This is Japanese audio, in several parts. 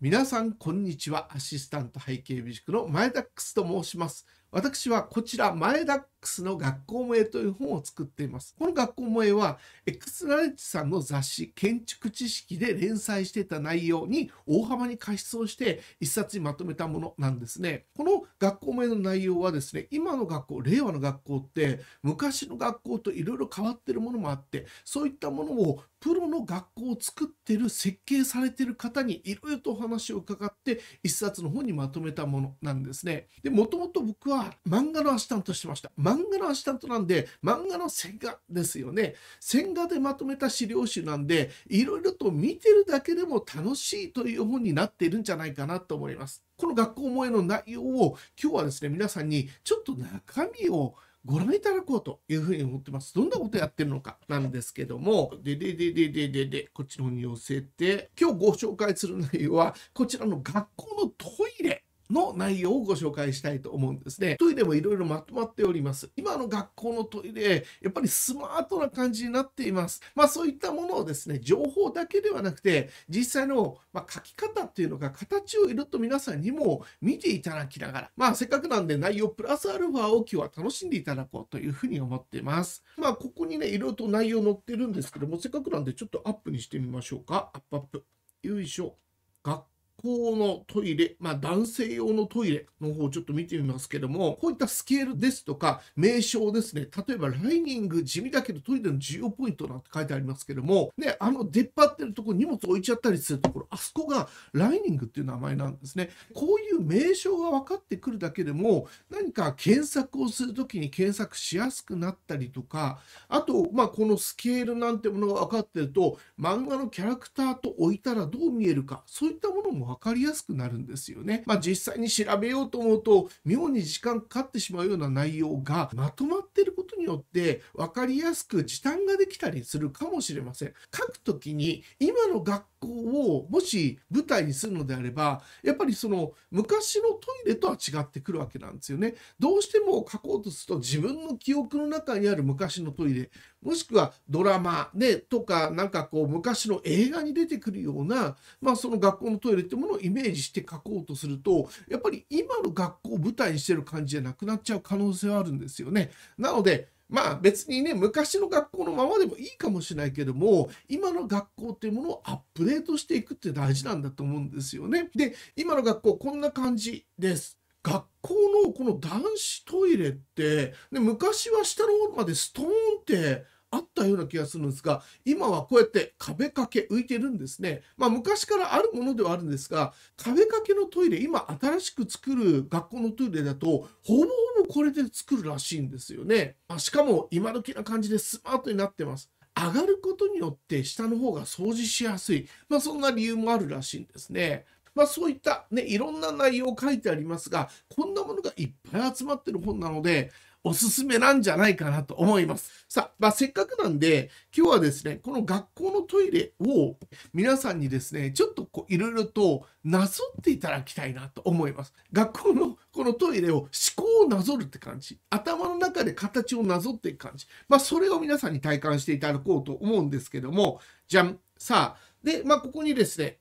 皆さん、こんにちは。アシスタント背景美塾の前田ックスと申します。私はこちら、マエダックスの学校萌えという本を作っています。この学校萌えは、エクスラレッジさんの雑誌、建築知識で連載してた内容に大幅に過失をして、一冊にまとめたものなんですね。この学校萌えの内容はですね、今の学校、令和の学校って、昔の学校といろいろ変わってるものもあって、そういったものをプロの学校を作ってる、設計されてる方にいろいろとお話を伺って、一冊の本にまとめたものなんですね。で、もともと僕は漫画のアシスタントしてました漫画のアシスタントなんで漫画の線画ですよね線画でまとめた資料集なんでいろいろと見てるだけでも楽しいという本になっているんじゃないかなと思いますこの学校萌えの内容を今日はですね皆さんにちょっと中身をご覧いただこうというふうに思ってます。どんなことやってるのかなんですけども、ででででででで、こっちの方に寄せて、今日ご紹介する内容は、こちらの学校のトイレの内容をご紹介したいと思うんですね。トイレもいろいろまとまっております。今の学校のトイレ、やっぱりスマートな感じになっています。まあそういったものをですね、情報だけではなくて、実際の、ま書き方っていうのが形をいろと皆さんにも見ていただきながら、まあせっかくなんで内容プラスアルファを今日は楽しんでいただこうというふうに思っています。まあここにね、いろいろと内容載ってるんですけども、せっかくなんでちょっとアップにしてみましょうか。アップアップ。よいしょ。学校のトイレ、まあ、男性用のトイレの方をちょっと見てみますけども、こういったスケールですとか、名称ですね、例えばライニング地味だけどトイレの重要ポイントなんて書いてありますけども、ね、あの出っ張ってるところ荷物置いちゃったりするところ、あそこがライニングっていう名前なんですね。こういういう名称が分かってくるだけでも何か検索をする時に検索しやすくなったりとかあと、まあ、このスケールなんてものが分かってると漫画のキャラクターと置いたらどう見えるかそういったものも分かりやすくなるんですよね。まあ、実際に調べようと思うと妙に時間かかってしまうような内容がまとまってることによって分かりやすく時短ができたりするかもしれません。書く時に今の学をもし舞台にするのであればやっぱりその昔のトイレとは違ってくるわけなんですよね。どうしても書こうとすると自分の記憶の中にある昔のトイレもしくはドラマでとかなんかこう昔の映画に出てくるような、まあ、その学校のトイレってものをイメージして書こうとするとやっぱり今の学校を舞台にしてる感じじゃなくなっちゃう可能性はあるんですよね。なのでまあ別にね、昔の学校のままでもいいかもしれないけども、今の学校っていうものをアップデートしていくって大事なんだと思うんですよね。で、今の学校こんな感じです。学校のこの男子トイレって、で昔は下の方までストーンってあったような気がするんですが、今はこうやって壁掛け浮いてるんですね。まあ昔からあるものではあるんですが、壁掛けのトイレ、今新しく作る学校のトイレだと、ほぼほこれで作るらしいんですよね。しかも今時な感じでスマートになってます。上がることによって下の方が掃除しやすい。まあそんな理由もあるらしいんですね。まあそういったね、いろんな内容を書いてありますが、こんなものがいっぱい集まってる本なので、おすすめなんじゃないかなと思います。さあ、まあ、せっかくなんで、今日はですね、この学校のトイレを皆さんにですね、ちょっとこう、いろいろとなぞっていただきたいなと思います。学校のこのトイレを思考をなぞるって感じ頭の中で形をなぞっていく感じまあそれを皆さんに体感していただこうと思うんですけどもじゃんさあでまあここにですね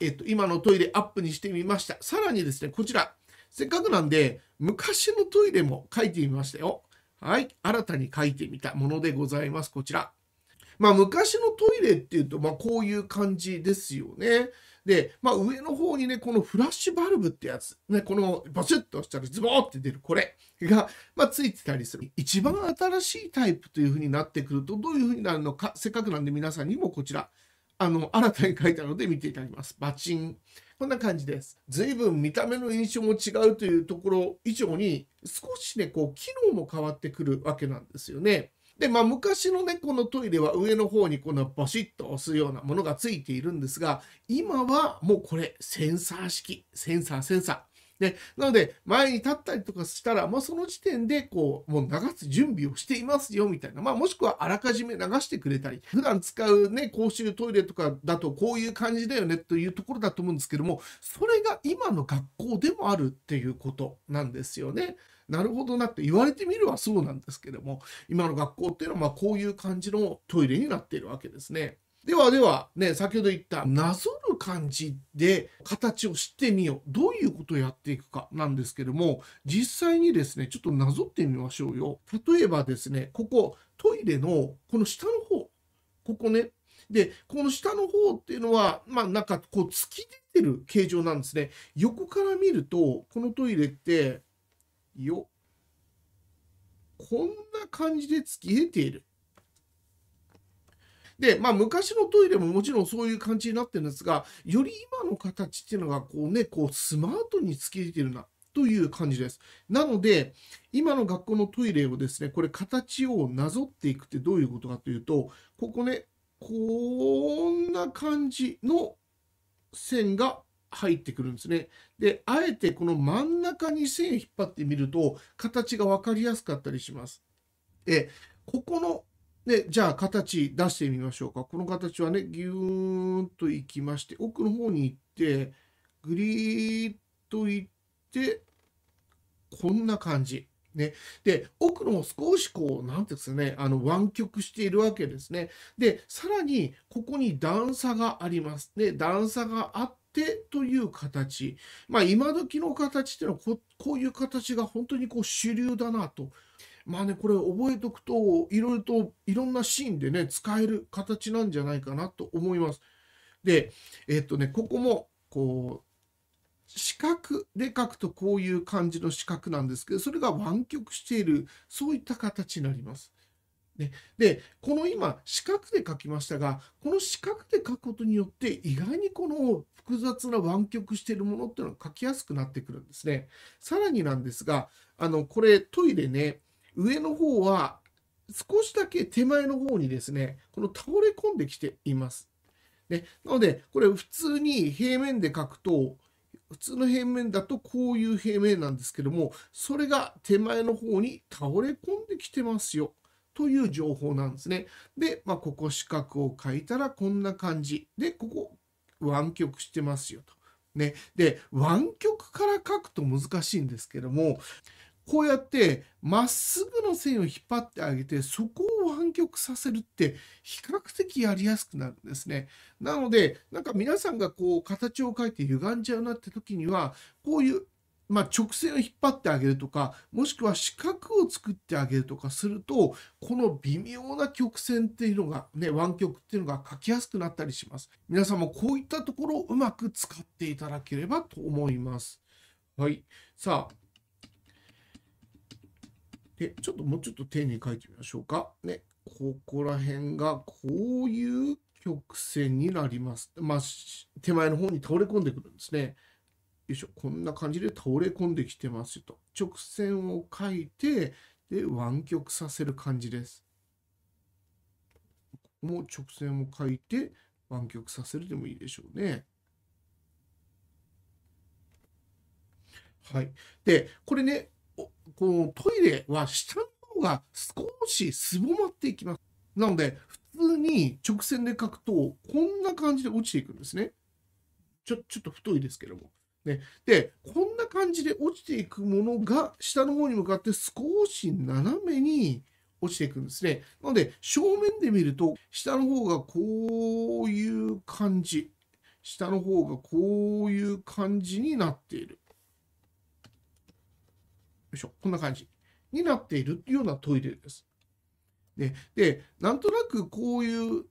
えっと今のトイレアップにしてみましたさらにですねこちらせっかくなんで昔のトイレも書いてみましたよはい新たに書いてみたものでございますこちらまあ昔のトイレっていうとまあこういう感じですよねで、まあ、上の方にね、このフラッシュバルブってやつ、ね、このバシュッとしたらズボーって出るこれが、まあ、ついてたりする。一番新しいタイプというふうになってくると、どういうふうになるのか、せっかくなんで皆さんにもこちら、あの、新たに書いたので見ていただきます。バチン。こんな感じです。随分見た目の印象も違うというところ以上に、少しね、こう、機能も変わってくるわけなんですよね。で、まあ、昔のね、このトイレは上の方にこのバシッと押すようなものがついているんですが、今はもうこれ、センサー式、センサー、センサー。で、なので、前に立ったりとかしたら、もうその時点で、こう、もう流す準備をしていますよ、みたいな。まあ、もしくはあらかじめ流してくれたり、普段使うね、公衆トイレとかだと、こういう感じだよね、というところだと思うんですけども、それが今の学校でもあるっていうことなんですよね。なるほどなって言われてみればそうなんですけども、今の学校っていうのは、まあ、こういう感じのトイレになっているわけですね。ではではね先ほど言ったなぞる感じで形を知ってみようどういうことをやっていくかなんですけども実際にですねちょっとなぞってみましょうよ例えばですねここトイレのこの下の方ここねでこの下の方っていうのはまあなんかこう突き出てる形状なんですね横から見るとこのトイレってよこんな感じで突き出ているで、まあ、昔のトイレももちろんそういう感じになってるんですが、より今の形っていうのが、こうね、こうスマートに突き出てるな。という感じです。なので、今の学校のトイレをですね、これ形をなぞっていくってどういうことかというと、ここね、こんな感じの線が入ってくるんですね。で、あえてこの真ん中に線引っ張ってみると、形が分かりやすかったりします。え、ここので、じゃあ形出してみましょうか。この形はね、ぎゅーんと行きまして、奥の方に行って、ぐりーっと行って、こんな感じ。ね。で、奥の少しこう、なんていうんですかね、あの、湾曲しているわけですね。で、さらに、ここに段差があります。で、段差があって、という形。まあ、今時の形っていうのはこ、こういう形が本当にこう主流だなとまあね、これ覚えとくと、いろいろといろんなシーンでね、使える形なんじゃないかなと思います。で、えっとね、ここも、こう、四角で書くとこういう感じの四角なんですけど、それが湾曲している、そういった形になります。ね、で、この今、四角で書きましたが、この四角で書くことによって、意外にこの複雑な湾曲しているものっていうのが書きやすくなってくるんですね。さらになんですが、あの、これトイレね、上の方は少しだけ手前の方にですね、この倒れ込んできています。ね、なので、これ普通に平面で書くと、普通の平面だとこういう平面なんですけども、それが手前の方に倒れ込んできてますよ。という情報なんですね。で、まあ、ここ四角を書いたらこんな感じ。で、ここ湾曲してますよと。ね。で、湾曲から書くと難しいんですけども、こうやってまっすぐの線を引っ張ってあげてそこを湾曲させるって比較的やりやすくなるんですね。なのでなんか皆さんがこう形を描いて歪んじゃうなって時にはこういうまあ、直線を引っ張ってあげるとかもしくは四角を作ってあげるとかするとこの微妙な曲線っていうのがね湾曲っていうのが書きやすくなったりします皆さんもこういったところをうまく使っていただければと思いますはいさあで、ちょっともうちょっと丁寧に書いてみましょうか。ね、ここら辺がこういう曲線になります。まあ、手前の方に倒れ込んでくるんですね。よいしょ、こんな感じで倒れ込んできてますと。直線を書いて、で、湾曲させる感じです。ここも直線を書いて、湾曲させるでもいいでしょうね。はい。で、これね、このトイレは下の方が少しすぼまっていきます。なので、普通に直線で描くと、こんな感じで落ちていくんですね。ちょ、ちょっと太いですけども。ね、で、こんな感じで落ちていくものが、下の方に向かって少し斜めに落ちていくんですね。なので、正面で見ると、下の方がこういう感じ。下の方がこういう感じになっている。いしょ、こんな感じになっているっていうようなトイレです。で、でなんとなくこういう、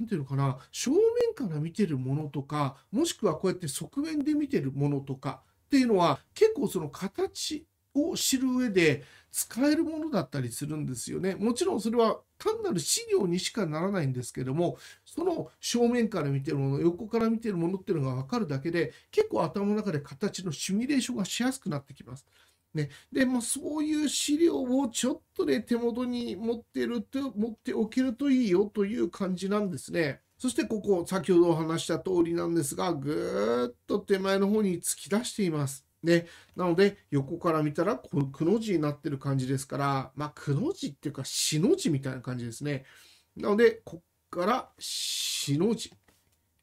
なんていうのかな、正面から見てるものとか、もしくはこうやって側面で見てるものとかっていうのは、結構その形を知る上で使えるものだったりするんですよね。もちろんそれは単なる資料にしかならないんですけども、その正面から見てるもの、横から見てるものっていうのが分かるだけで、結構頭の中で形のシミュレーションがしやすくなってきます。ね、でもそういう資料をちょっとで手元に持ってると持っておけるといいよという感じなんですね。そしてここ先ほどお話した通りなんですがぐーっと手前の方に突き出しています。ね、なので横から見たらくの字になってる感じですからまあくの字っていうかしの字みたいな感じですね。なのでこっからしの字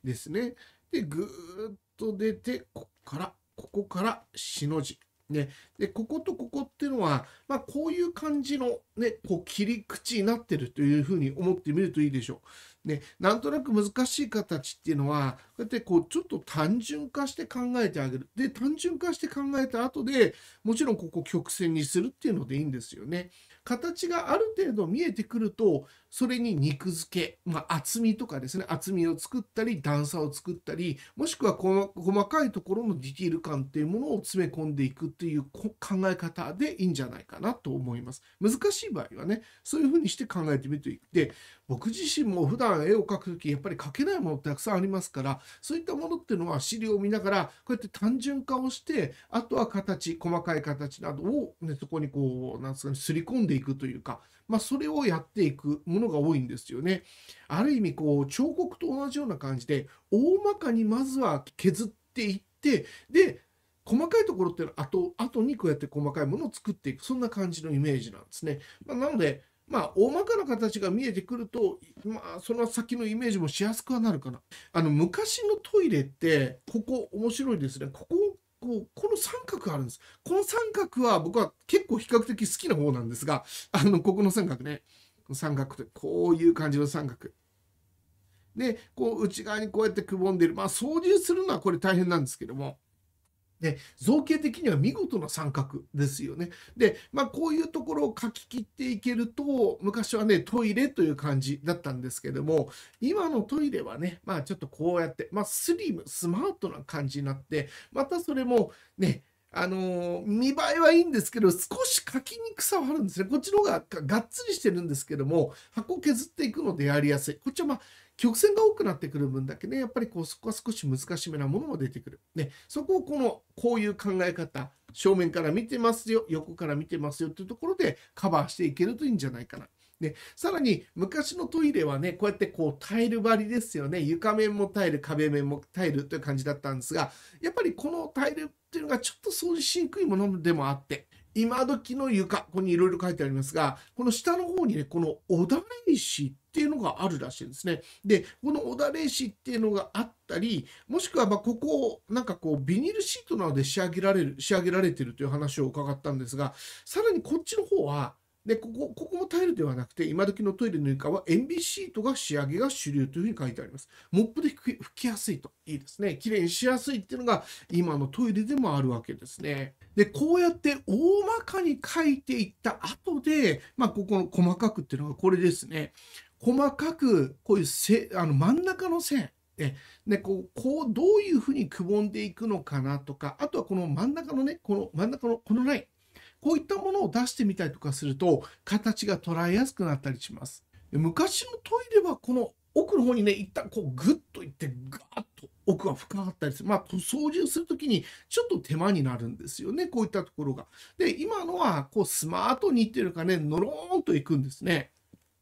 ですね。でぐーっと出てこっからここからしの字。ね、でこことここっていうのは、まあ、こういう感じの、ね、こう切り口になってるというふうに思ってみるといいでしょう。ね、なんとなく難しい形っていうのはこうやってこうちょっと単純化して考えてあげる。で単純化して考えた後でもちろんここ曲線にするっていうのでいいんですよね。形がある程度見えてくるとそれに肉付け、まあ、厚みとかですね、厚みを作ったり、段差を作ったり、もしくは細かいところのディティール感っていうものを詰め込んでいくっていう考え方でいいんじゃないかなと思います。難しい場合はね、そういうふうにして考えてみていて、僕自身も普段絵を描くとき、やっぱり描けないものたくさんありますから、そういったものっていうのは資料を見ながら、こうやって単純化をして、あとは形、細かい形などを、ね、そこにこう、なんですかね、すり込んでいくというか、まあ、それをやっていくものが多いんですよね。ある意味こう彫刻と同じような感じで大まかにまずは削っていってで細かいところっていうのは後後にこうやって細かいものを作っていくそんな感じのイメージなんですね。まあ、なのでまあ、大まかな形が見えてくると、まあ、その先のイメージもしやすくはなるかな。あの、昔のトイレって、ここ面白いですね。こここう、この三角あるんです。この三角は僕は結構比較的好きな方なんですが、あの、ここの三角ね。三角とこういう感じの三角。で、こう内側にこうやってくぼんでる。まあ、操縦するのはこれ大変なんですけども、で造形的には見事な三角ですよね。で、まあ、こういうところを書き切っていけると昔はねトイレという感じだったんですけども今のトイレはね、まあ、ちょっとこうやって、まあ、スリムスマートな感じになってまたそれもねあのー、見栄えはいいんですけど、少し書きにくさはあるんですね。こっちの方ががっつりしてるんですけども、箱削っていくのでやりやすい。こっちはまあ、曲線が多くなってくる分だけね、やっぱりこうそこは少し難しめなものも出てくる。ね、そこをこの、こういう考え方、正面から見てますよ、横から見てますよっていうところでカバーしていけるといいんじゃないかな。ね、さらに昔のトイレはね、こうやってこうタイル張りですよね。床面もタイル、壁面もタイルという感じだったんですが、やっぱりこのタイルっていうのがちょっと掃除しにくいものでもあって、今時の床、ここにいろいろ書いてありますが、この下の方にね、この小田石っていうのがあるらしいんですね。で、この小田石っていうのがあったり、もしくはまここをなんかこうビニールシートなどで仕上げられる、仕上げられてるという話を伺ったんですが、さらにこっちの方は、で、ここ、ここもタイルではなくて、今時のトイレの床は塩ビシートが仕上げが主流というふうに書いてあります。モップで拭きやすいと。いいですね。きれいにしやすいっていうのが今のトイレでもあるわけですね。で、こうやって大まかに書いていった後で、まあ、ここの細かくっていうのがこれですね。細かく、こういうせあの真ん中の線。ね、でこうこうどういうふうにくぼんでいくのかなとかあとはこの真ん中のねこの真ん中のこのラインこういったものを出してみたりとかすると、形が捉えやすくなったりします。昔のトイレは、この奥の方にね、一旦こうグッといって、ガーッと奥が深かったりする。まあ、掃除をするときにちょっと手間になるんですよね、こういったところが。で、今のは、こうスマートにっていうかね、のろーんといくんですね。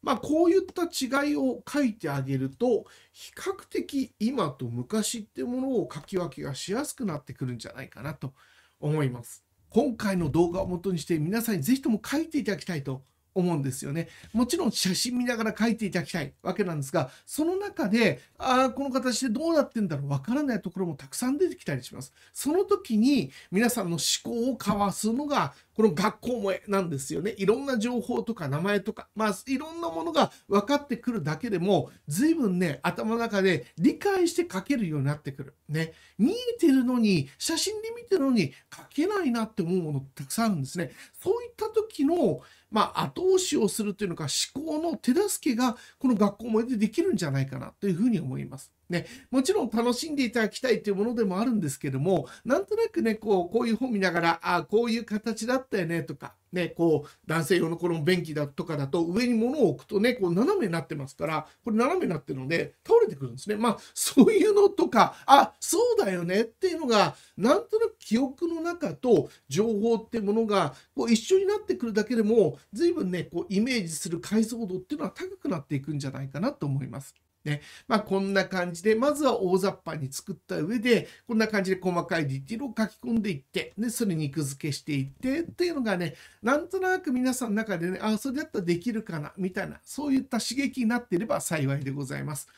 まあ、こういった違いを書いてあげると、比較的今と昔ってものを書き分けがしやすくなってくるんじゃないかなと思います。今回の動画をもとにして皆さんにぜひとも書いていただきたいと思うんですよね。もちろん写真見ながら書いていただきたいわけなんですが、その中で、ああ、この形でどうなってんだろう、わからないところもたくさん出てきたりします。その時に皆さんの思考を交わすのが、この学校萌えなんですよね。いろんな情報とか名前とか、まあ、いろんなものが分かってくるだけでも、随分ね、頭の中で理解して書けるようになってくる。ね。見えてるのに、写真で見てるのに書けないなって思うものたくさんあるんですね。そういった時の、まあ、後押しをするというのか思考の手助けがこの学校もでできるんじゃないかなというふうに思います。ね、もちろん楽しんでいただきたいというものでもあるんですけども、なんとなくね、こう、こういう本見ながら、ああ、こういう形だったよね、とか、ね、こう、男性用のこの便器だとかだと、上に物を置くとね、こう、斜めになってますから、これ斜めになってるので、倒れてくるんですね。まあ、そういうのとか、あ、そうだよねっていうのが、なんとなく記憶の中と情報ってものが、こう、一緒になってくるだけでも、随分ね、こう、イメージする解像度っていうのは高くなっていくんじゃないかなと思います。ね。まあ、こんな感じで、まずは大雑把に作った上で、こんな感じで細かいディティールを書き込んでいって、ね、それ肉付けしていってっていうのがね、なんとなく皆さんの中でね、あ、それだったらできるかな、みたいな、そういった刺激になっていれば幸いでございます。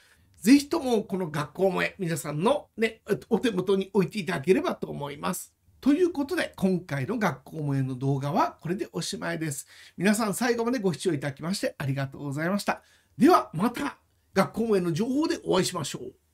ぜひともこの学校萌え、皆さんのね、お手元に置いていただければと思います。ということで、今回の学校萌えの動画はこれでおしまいです。皆さん最後までご視聴いただきましてありがとうございました。では、また学校への情報でお会いしましょう。